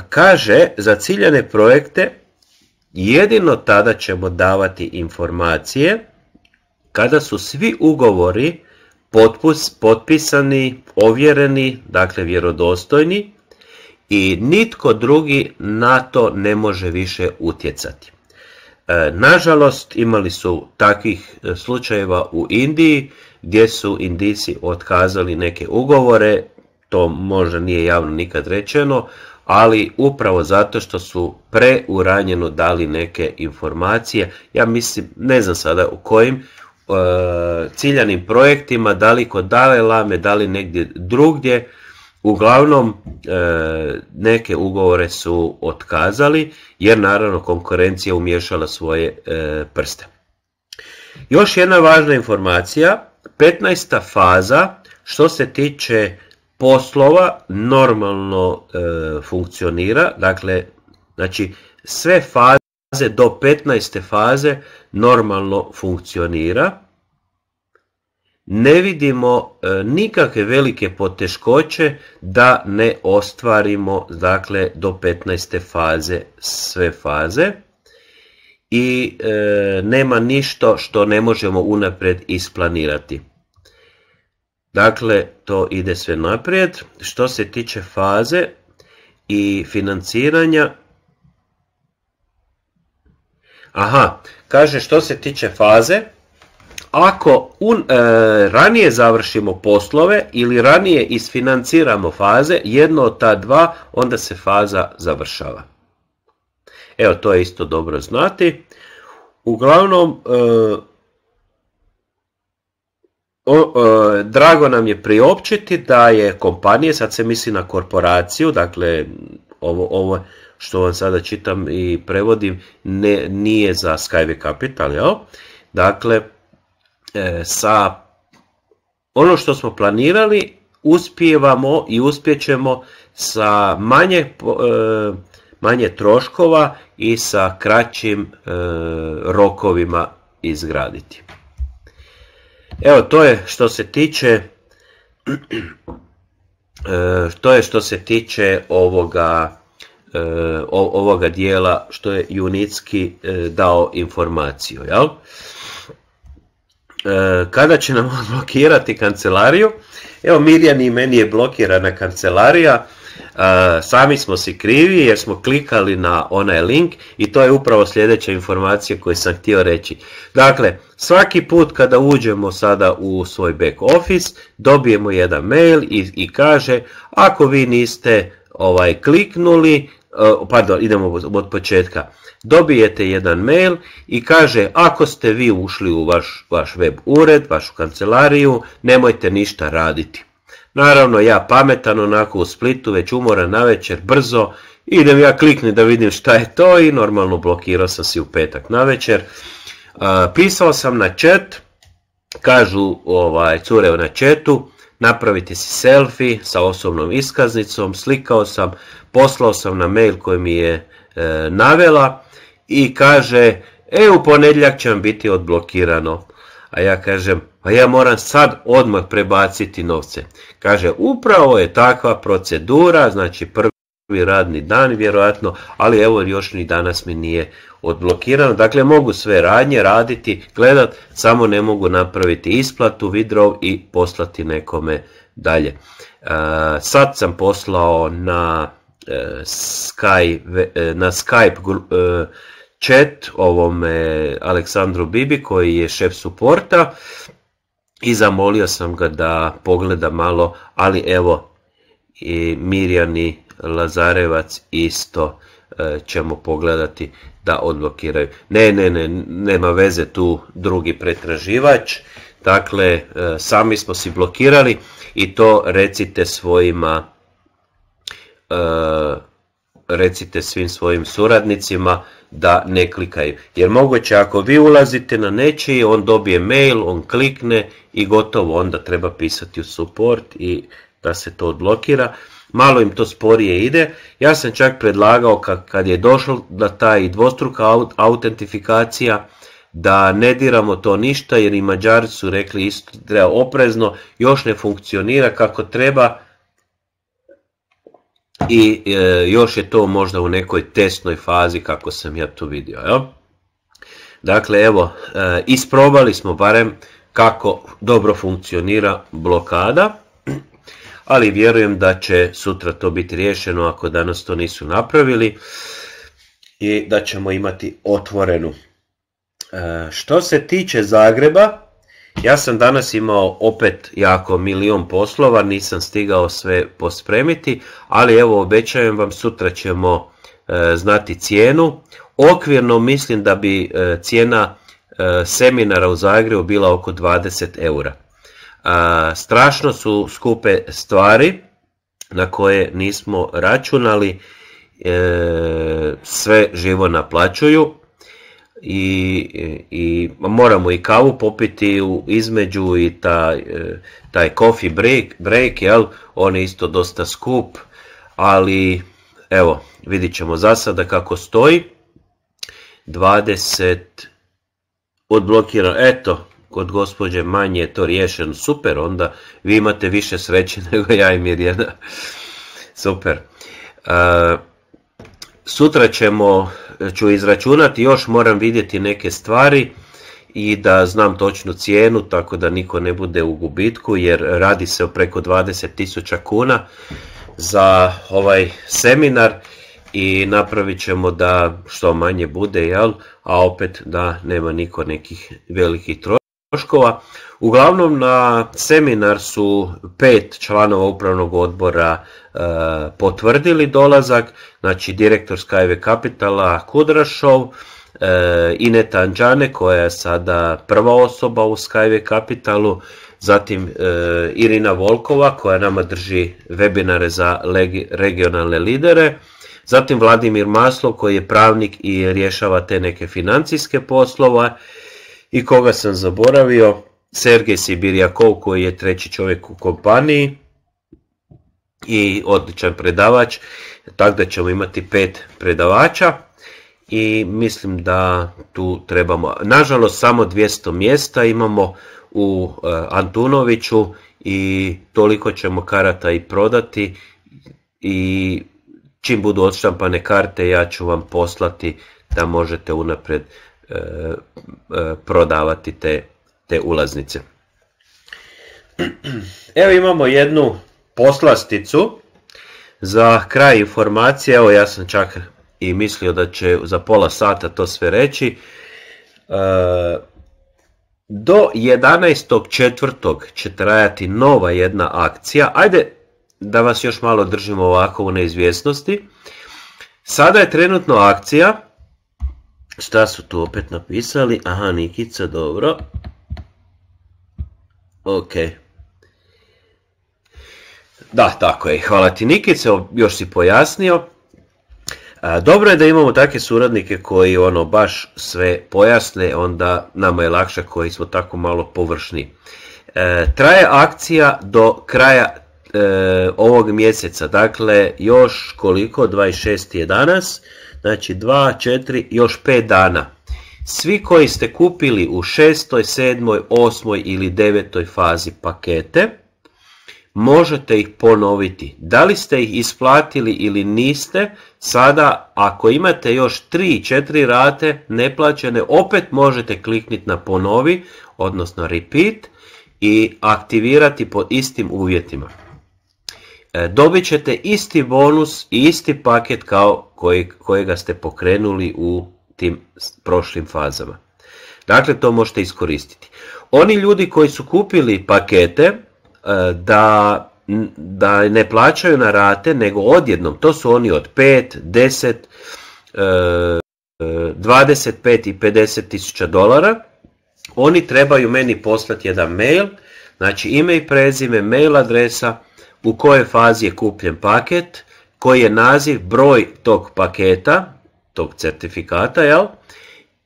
Speaker 1: kaže, za ciljane projekte Jedino tada ćemo davati informacije kada su svi ugovori potpisani, ovjereni, dakle vjerodostojni i nitko drugi na to ne može više utjecati. E, nažalost, imali su takvih e, slučajeva u Indiji gdje su Indici otkazali neke ugovore, to možda nije javno nikad rečeno, ali upravo zato što su preuranjeno dali neke informacije, ja mislim, ne znam sada u kojim, e, ciljanim projektima, da li kod Lame, da li negdje drugdje. Uglavnom, e, neke ugovore su otkazali, jer naravno konkurencija umješala svoje e, prste. Još jedna važna informacija, 15. faza što se tiče poslova normalno e, funkcionira, dakle, znači sve faze do 15. faze normalno funkcionira. Ne vidimo e, nikakve velike poteškoće da ne ostvarimo dakle do 15. faze sve faze i e, nema ništa što ne možemo unaprijed isplanirati. Dakle, to ide sve naprijed. Što se tiče faze i financiranja, Aha, kaže što se tiče faze, ako un, e, ranije završimo poslove ili ranije isfinanciramo faze, jedno od ta dva, onda se faza završava. Evo, to je isto dobro znati. Uglavnom, e, o, e, drago nam je priopćiti da je kompanije, sad se misli na korporaciju, dakle ovo, ovo što vam sada čitam i prevodim ne, nije za Skyway Capital, Dakle, e, sa ono što smo planirali uspijevamo i uspjećemo sa manje, e, manje troškova i sa kraćim rokovima izgraditi. Evo, to je što se tiče e, to je što se tiče ovoga e, ovoga dijela što je Junicki e, dao informaciju. Jel? Kada će nam blokirati kancelariju? Evo Mirjani meni je blokirana kancelarija sami smo si krivi jer smo klikali na onaj link i to je upravo sljedeća informacija koju sam htio reći. Dakle, svaki put kada uđemo sada u svoj back office, dobijemo jedan mail i, kaže ako vi niste ovaj kliknuli, e, pardon, idemo od početka. Dobijete jedan mail i kaže ako ste vi ušli u vaš, vaš web ured, vašu kancelariju, nemojte ništa raditi. Naravno, ja pametan, onako u Splitu, već umoran na večer, brzo, idem ja klikni da vidim šta je to i normalno blokirao sam si u petak na večer. Pisao sam na chat, kažu ovaj, na chatu, napraviti si selfie sa osobnom iskaznicom, slikao sam, poslao sam na mail koji mi je e, navela i kaže, e u ponedjeljak će vam biti odblokirano. A ja kažem, pa ja moram sad odmah prebaciti novce. Kaže, upravo je takva procedura, znači prvi radni dan vjerojatno, ali evo još ni danas mi nije odblokirano. Dakle, mogu sve radnje raditi, gledat, samo ne mogu napraviti isplatu, vidrov i poslati nekome dalje. E, sad sam poslao na, e, Skype, e, na Skype chat ovome Aleksandru Bibi koji je šef suporta i zamolio sam ga da pogleda malo, ali evo i Mirjani Lazarevac isto e, ćemo pogledati da odblokiraju. Ne, ne, ne, nema veze tu drugi pretraživač, dakle e, sami smo si blokirali i to recite svojima, e, recite svim svojim suradnicima da ne klikaju. Jer moguće ako vi ulazite na nečiji, on dobije mail, on klikne i gotovo onda treba pisati u support i da se to odblokira. Malo im to sporije ide. Ja sam čak predlagao kad je došlo da taj dvostruka autentifikacija, da ne diramo to ništa jer i Mađari su rekli isto treba oprezno, još ne funkcionira kako treba i e, još je to možda u nekoj testnoj fazi kako sam ja to vidio. Dakle, evo, e, isprobali smo barem kako dobro funkcionira blokada, ali vjerujem da će sutra to biti riješeno ako danas to nisu napravili i da ćemo imati otvorenu. E, što se tiče Zagreba, ja sam danas imao opet jako milion poslova, nisam stigao sve pospremiti, ali evo obećajem vam sutra ćemo e, znati cijenu. Okvirno mislim da bi e, cijena e, seminara u Zagrebu bila oko 20 eura. strašno su skupe stvari na koje nismo računali, sve živo naplaćuju i, i moramo i kavu popiti u, između i taj, e, taj coffee break, break jel? on je isto dosta skup, ali evo, vidit ćemo za sada kako stoji. 20 odblokirano, eto, kod gospođe manje je to riješeno, super, onda vi imate više sreće nego ja i Mirjana, super. Uh, sutra ćemo ću izračunati, još moram vidjeti neke stvari i da znam točnu cijenu tako da niko ne bude u gubitku jer radi se o preko 20.000 kuna za ovaj seminar i napravit ćemo da što manje bude, jel? a opet da nema niko nekih velikih troška troškova. Uglavnom na seminar su pet članova upravnog odbora e, potvrdili dolazak, znači direktor Skyve Capitala Kudrašov, e, Ineta Anđane koja je sada prva osoba u Skyve Capitalu, zatim e, Irina Volkova koja nama drži webinare za regionalne lidere, zatim Vladimir Maslov koji je pravnik i rješava te neke financijske poslova, i koga sam zaboravio? Sergej Sibirjakov koji je treći čovjek u kompaniji i odličan predavač. Tako da ćemo imati pet predavača i mislim da tu trebamo, nažalost samo 200 mjesta imamo u e, Antunoviću i toliko ćemo karata i prodati i čim budu odštampane karte ja ću vam poslati da možete unaprijed E, e, prodavati te, te ulaznice. Evo imamo jednu poslasticu za kraj informacije, evo ja sam čak i mislio da će za pola sata to sve reći. E, do 11.4. će trajati nova jedna akcija. Ajde da vas još malo držimo ovako u neizvjesnosti. Sada je trenutno akcija Šta su tu opet napisali? Aha, Nikica, dobro. Ok. Da, tako je. Hvala ti Nikice, još si pojasnio. dobro je da imamo takve suradnike koji ono baš sve pojasne, onda nama je lakše koji smo tako malo površni. E, traje akcija do kraja e, ovog mjeseca, dakle još koliko, 26. je danas. Znači 2, 4, još 5 dana. Svi koji ste kupili u 6., 7., 8. ili 9. fazi pakete, možete ih ponoviti. Da li ste ih isplatili ili niste, sada ako imate još 3-4 rate neplaćene, opet možete kliknuti na ponovi, odnosno repeat i aktivirati pod istim uvjetima. E, dobit ćete isti bonus i isti paket kao kojega ste pokrenuli u tim prošlim fazama. Dakle, to možete iskoristiti. Oni ljudi koji su kupili pakete e, da, da ne plaćaju na rate, nego odjednom, to su oni od 5, 10, 25 i 50 tisuća dolara, oni trebaju meni poslati jedan mail, znači ime i prezime, mail adresa, u kojoj fazi je kupljen paket, koji je naziv, broj tog paketa, tog certifikata, jel?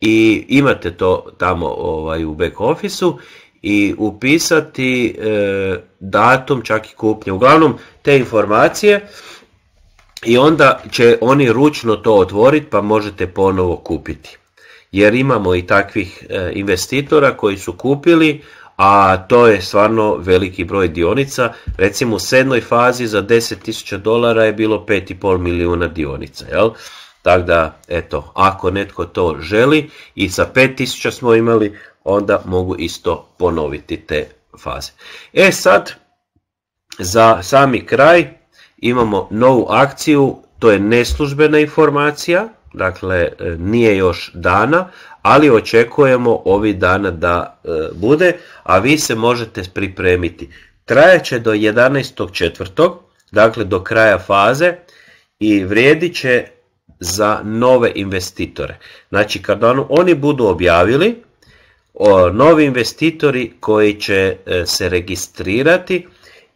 Speaker 1: I imate to tamo ovaj, u back office-u i upisati e, datum čak i kupnje. Uglavnom te informacije i onda će oni ručno to otvoriti pa možete ponovo kupiti. Jer imamo i takvih e, investitora koji su kupili, a to je stvarno veliki broj dionica. Recimo u sedmoj fazi za 10.000 dolara je bilo 5,5 milijuna dionica. Jel? Tako da, eto, ako netko to želi i sa 5000 smo imali, onda mogu isto ponoviti te faze. E sad, za sami kraj imamo novu akciju, to je neslužbena informacija dakle e, nije još dana, ali očekujemo ovih dana da e, bude, a vi se možete pripremiti. će do 11.4., dakle do kraja faze i vrijedit će za nove investitore. Znači kad oni budu objavili, novi investitori koji će e, se registrirati,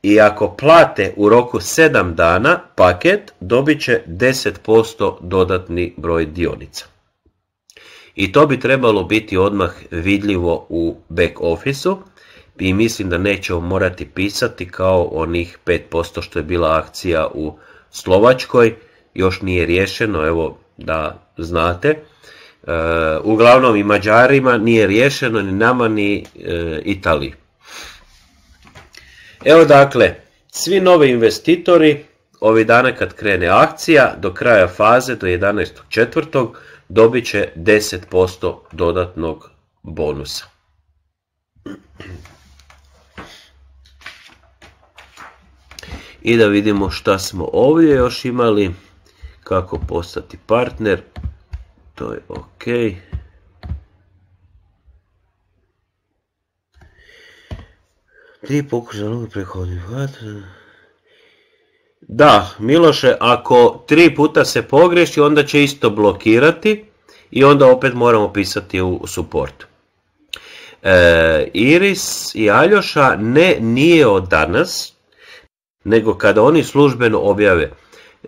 Speaker 1: i ako plate u roku 7 dana paket, dobit će 10% dodatni broj dionica. I to bi trebalo biti odmah vidljivo u back officeu i mislim da nećemo morati pisati kao onih 5% što je bila akcija u Slovačkoj, još nije riješeno, evo da znate. E, uglavnom i Mađarima nije riješeno, ni nama, ni e, Italiji. Evo dakle, svi novi investitori ovi dana kad krene akcija do kraja faze do 11.4. dobit će 10% dodatnog bonusa. I da vidimo šta smo ovdje još imali, kako postati partner, to je ok. Tri Da, Miloše, ako tri puta se pogreši onda će isto blokirati i onda opet moramo pisati u suportu e, Iris i Aljoša ne nije od danas, nego kada oni službeno objave.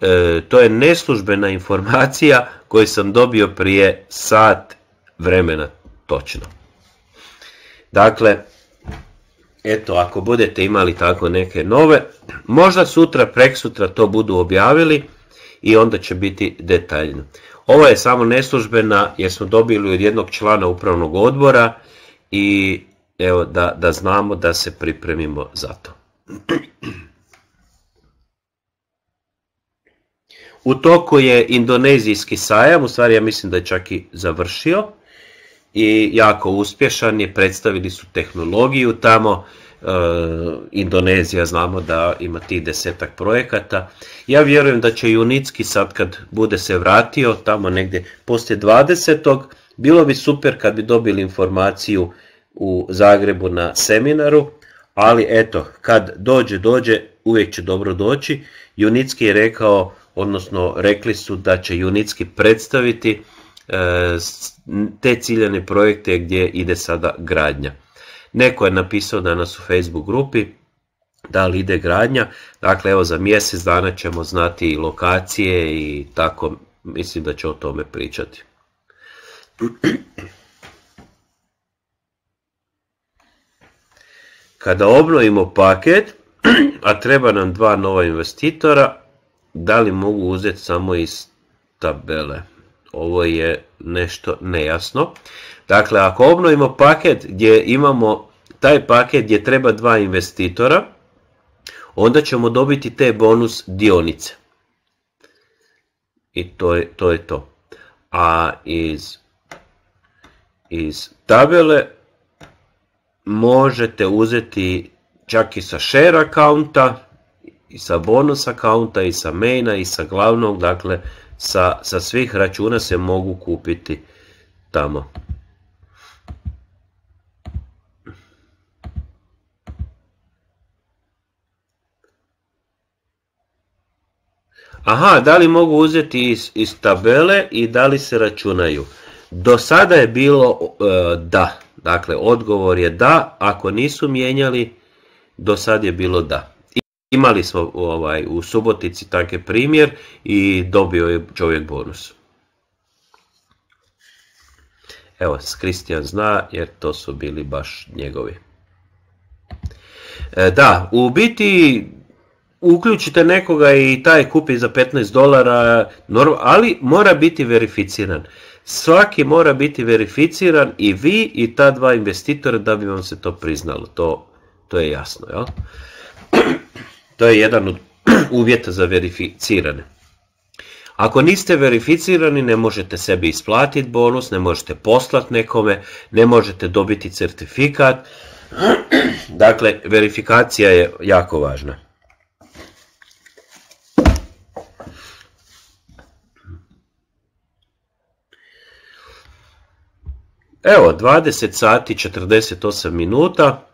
Speaker 1: E, to je neslužbena informacija koju sam dobio prije sat vremena točno. Dakle, eto, ako budete imali tako neke nove, možda sutra, sutra to budu objavili i onda će biti detaljno. Ovo je samo neslužbena jer smo dobili od jednog člana upravnog odbora i evo da, da znamo da se pripremimo za to. U toku je indonezijski sajam, u stvari ja mislim da je čak i završio i jako uspješan je, predstavili su tehnologiju tamo, e, Indonezija znamo da ima ti desetak projekata. Ja vjerujem da će Junicki sad kad bude se vratio tamo negdje poslije 20. Bilo bi super kad bi dobili informaciju u Zagrebu na seminaru, ali eto, kad dođe, dođe, uvijek će dobro doći. Junicki je rekao, odnosno rekli su da će Junicki predstaviti E, te ciljane projekte gdje ide sada gradnja. Neko je napisao danas u Facebook grupi da li ide gradnja, dakle evo za mjesec dana ćemo znati i lokacije i tako mislim da će o tome pričati. Kada obnovimo paket, a treba nam dva nova investitora, da li mogu uzeti samo iz tabele? ovo je nešto nejasno. Dakle, ako obnovimo paket gdje imamo taj paket gdje treba dva investitora, onda ćemo dobiti te bonus dionice. I to je to. Je to. A iz, iz tabele možete uzeti čak i sa share accounta, i sa bonus accounta, i sa maina, i sa glavnog, dakle sa, sa svih računa se mogu kupiti tamo. Aha, da li mogu uzeti iz, iz tabele i da li se računaju? Do sada je bilo e, da. Dakle, odgovor je da. Ako nisu mijenjali, do sada je bilo da. Imali smo ovaj, u Subotici takav primjer i dobio je čovjek bonus. Evo, Kristijan zna jer to su bili baš njegovi. E, da, u biti uključite nekoga i taj kupi za 15 dolara, ali mora biti verificiran. Svaki mora biti verificiran i vi i ta dva investitora da bi vam se to priznalo. To, to je jasno, jel? To je jedan od uvjeta za verificirane. Ako niste verificirani, ne možete sebi isplatiti bonus, ne možete poslati nekome, ne možete dobiti certifikat. Dakle, verifikacija je jako važna. Evo, 20 sati 48 minuta.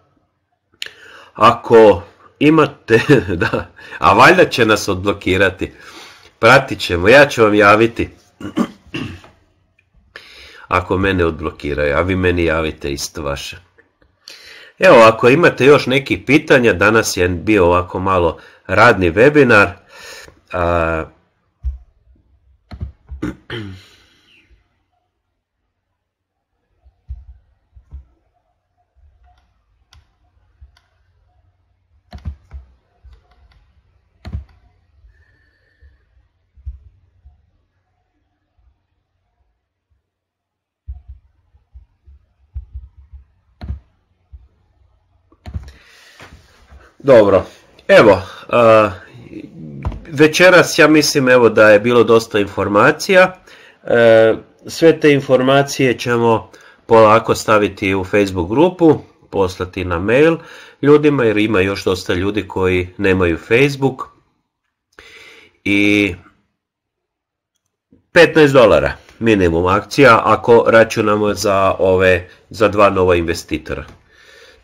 Speaker 1: Ako imate, da, a valjda će nas odblokirati. Pratit ćemo, ja ću vam javiti. Ako mene odblokiraju, a vi meni javite isto vaše. Evo, ako imate još nekih pitanja, danas je bio ovako malo radni webinar. Dobro, evo, e, večeras ja mislim evo da je bilo dosta informacija. E, sve te informacije ćemo polako staviti u Facebook grupu, poslati na mail ljudima jer ima još dosta ljudi koji nemaju Facebook. I 15 dolara minimum akcija ako računamo za ove za dva nova investitora.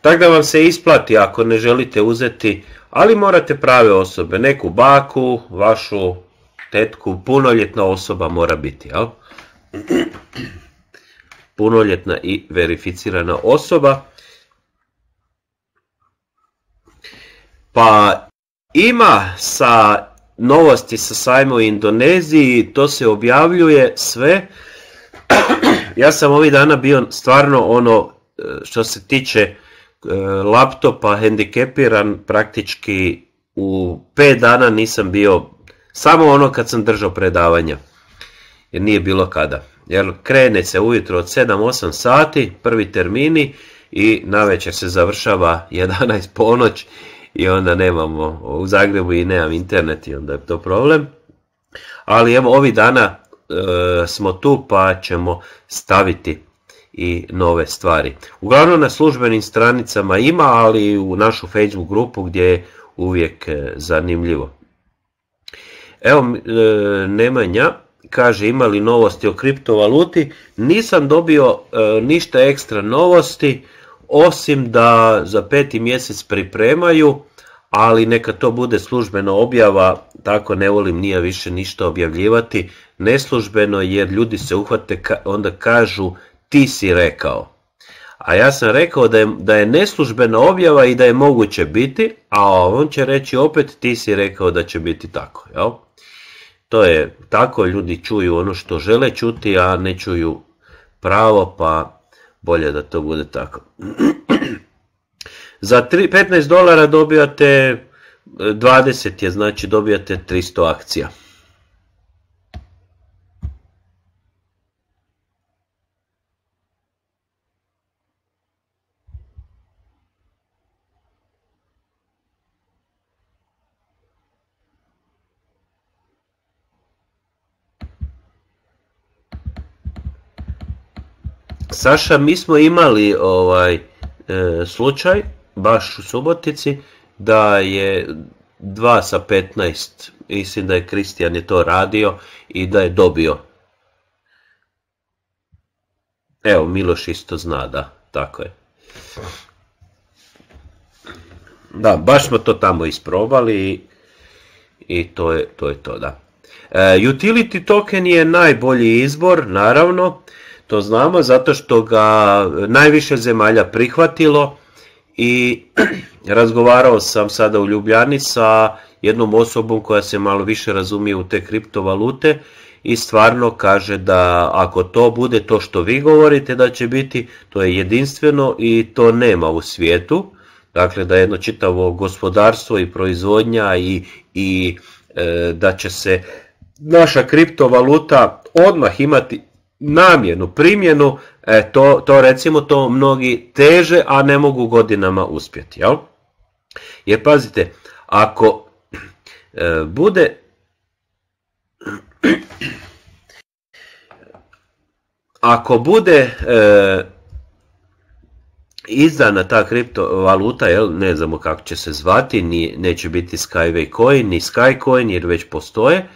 Speaker 1: Tako da vam se isplati ako ne želite uzeti, ali morate prave osobe, neku baku, vašu tetku, punoljetna osoba mora biti, jel? Punoljetna i verificirana osoba. Pa ima sa novosti sa sajmu u Indoneziji, to se objavljuje sve. ja sam ovih dana bio stvarno ono e, što se tiče E, laptopa hendikepiran praktički u 5 dana nisam bio, samo ono kad sam držao predavanja, jer nije bilo kada. Jer krene se ujutro od 7-8 sati, prvi termini i navečer se završava 11 ponoć i onda nemamo u Zagrebu i nemam internet i onda je to problem. Ali evo ovih dana e, smo tu pa ćemo staviti i nove stvari. Uglavnom na službenim stranicama ima, ali u našu Facebook grupu gdje je uvijek e, zanimljivo. Evo e, Nemanja kaže ima li novosti o kriptovaluti. Nisam dobio e, ništa ekstra novosti osim da za peti mjesec pripremaju, ali neka to bude službena objava, tako ne volim nije više ništa objavljivati neslužbeno jer ljudi se uhvate onda kažu ti si rekao. A ja sam rekao da je, da je neslužbena objava i da je moguće biti, a on će reći opet ti si rekao da će biti tako. Jel? To je tako, ljudi čuju ono što žele čuti, a ne čuju pravo, pa bolje da to bude tako. Za 15 dolara dobijate 20 je, znači dobijate 300 akcija. Saša, mi smo imali ovaj e, slučaj, baš u Subotici, da je 2 sa 15, mislim da je Kristijan je to radio i da je dobio. Evo, Miloš isto zna, da, tako je. Da, baš smo to tamo isprobali i, i to, je, to je to, da. E, utility token je najbolji izbor, naravno. To znamo zato što ga najviše zemalja prihvatilo i razgovarao sam sada u Ljubljani sa jednom osobom koja se malo više razumije u te kriptovalute i stvarno kaže da ako to bude to što vi govorite da će biti, to je jedinstveno i to nema u svijetu. Dakle, da jedno čitavo gospodarstvo i proizvodnja i, i e, da će se naša kriptovaluta odmah imati namjenu, primjenu, e, to, to recimo to mnogi teže, a ne mogu godinama uspjeti. Jel? Jer pazite, ako e, bude ako bude e, izdana ta kriptovaluta, jel, ne znamo kako će se zvati, ni, neće biti Skyway Coin, ni Skycoin jer već postoje,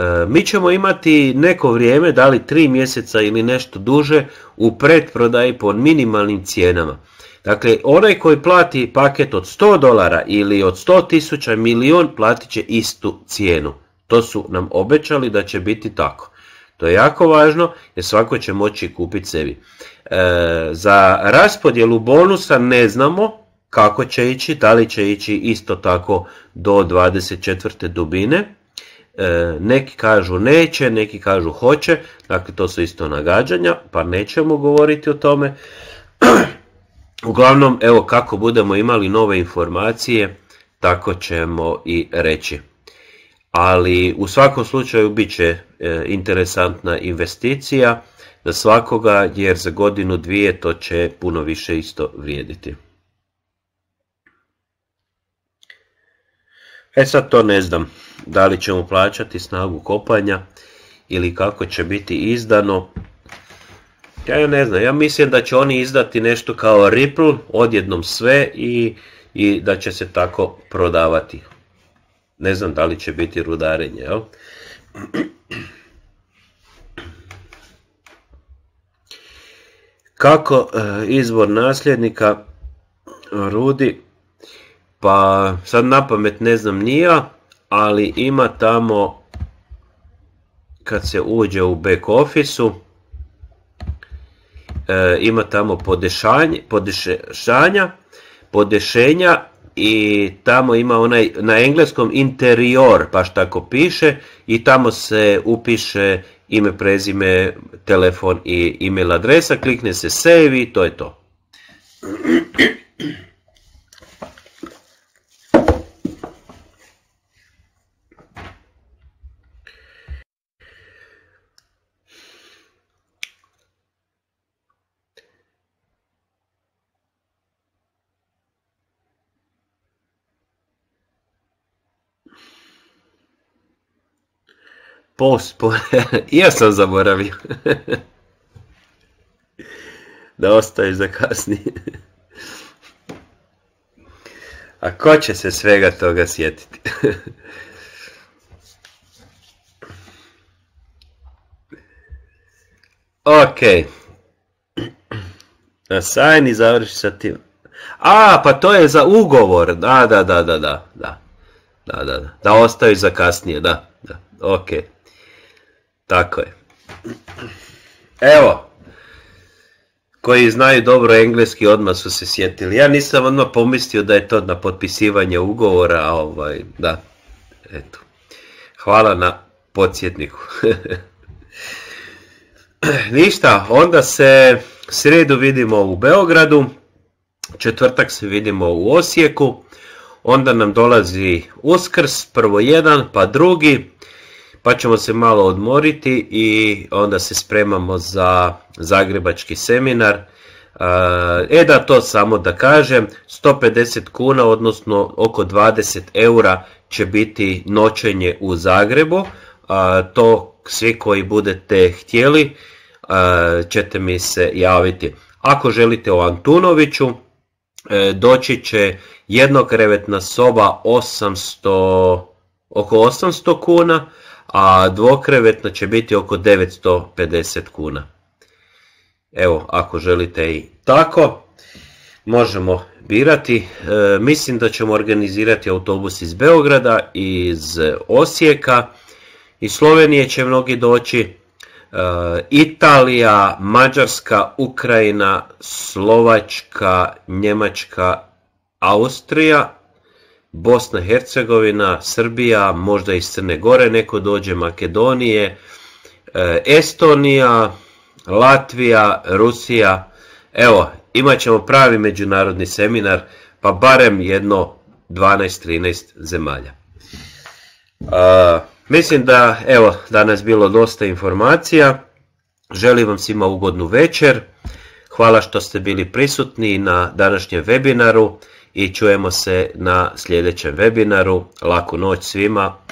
Speaker 1: E, mi ćemo imati neko vrijeme, da li tri mjeseca ili nešto duže, u pretprodaji po minimalnim cijenama. Dakle, onaj koji plati paket od 100 dolara ili od 100 tisuća milion platit će istu cijenu. To su nam obećali da će biti tako. To je jako važno jer svako će moći kupiti sebi. E, za raspodjelu bonusa ne znamo kako će ići, da li će ići isto tako do 24. dubine E, neki kažu neće, neki kažu hoće, dakle to su isto nagađanja, pa nećemo govoriti o tome. Uglavnom, evo kako budemo imali nove informacije, tako ćemo i reći. Ali u svakom slučaju bit će e, interesantna investicija za svakoga, jer za godinu dvije to će puno više isto vrijediti. E sad to ne znam da li ćemo plaćati snagu kopanja ili kako će biti izdano. Ja ne znam, ja mislim da će oni izdati nešto kao Ripple, odjednom sve i, da će se tako prodavati. Ne znam da li će biti rudarenje, Kako e, izvor nasljednika rudi? Pa sad na pamet ne znam nija ali ima tamo kad se uđe u back officeu e, ima tamo podešanje, podešanja, podešenja i tamo ima onaj na engleskom interior, baš tako piše i tamo se upiše ime, prezime, telefon i email adresa, klikne se save i to je to. i ja sam zaboravio. da ostaješ za kasnije. A ko će se svega toga sjetiti? ok. na sajni završi sa tim. A, pa to je za ugovor. Da, da, da, da, da. Da, da, da. Da, za kasnije, da. da. Ok. Tako je. Evo, koji znaju dobro engleski odmah su se sjetili. Ja nisam odmah pomislio da je to na potpisivanje ugovora, a ovaj, da, eto. Hvala na podsjetniku. Ništa, onda se sredu vidimo u Beogradu, četvrtak se vidimo u Osijeku, onda nam dolazi Uskrs, prvo jedan, pa drugi, pa ćemo se malo odmoriti i onda se spremamo za zagrebački seminar. E, e da, to samo da kažem, 150 kuna, odnosno oko 20 eura će biti noćenje u Zagrebu. E, to svi koji budete htjeli e, ćete mi se javiti. Ako želite o Antunoviću, doći će jednokrevetna soba 800, oko 800 kuna, a dvokrevetno će biti oko 950 kuna. Evo, ako želite i tako, možemo birati. E, mislim da ćemo organizirati autobus iz Beograda, iz Osijeka, iz Slovenije će mnogi doći, e, Italija, Mađarska, Ukrajina, Slovačka, Njemačka, Austrija Bosna, Hercegovina, Srbija, možda iz Crne Gore, neko dođe Makedonije, e, Estonija, Latvija, Rusija. Evo, imat ćemo pravi međunarodni seminar, pa barem jedno 12-13 zemalja. mislim da, evo, danas bilo dosta informacija. Želim vam svima ugodnu večer. Hvala što ste bili prisutni na današnjem webinaru i čujemo se na sljedećem webinaru. Laku noć svima.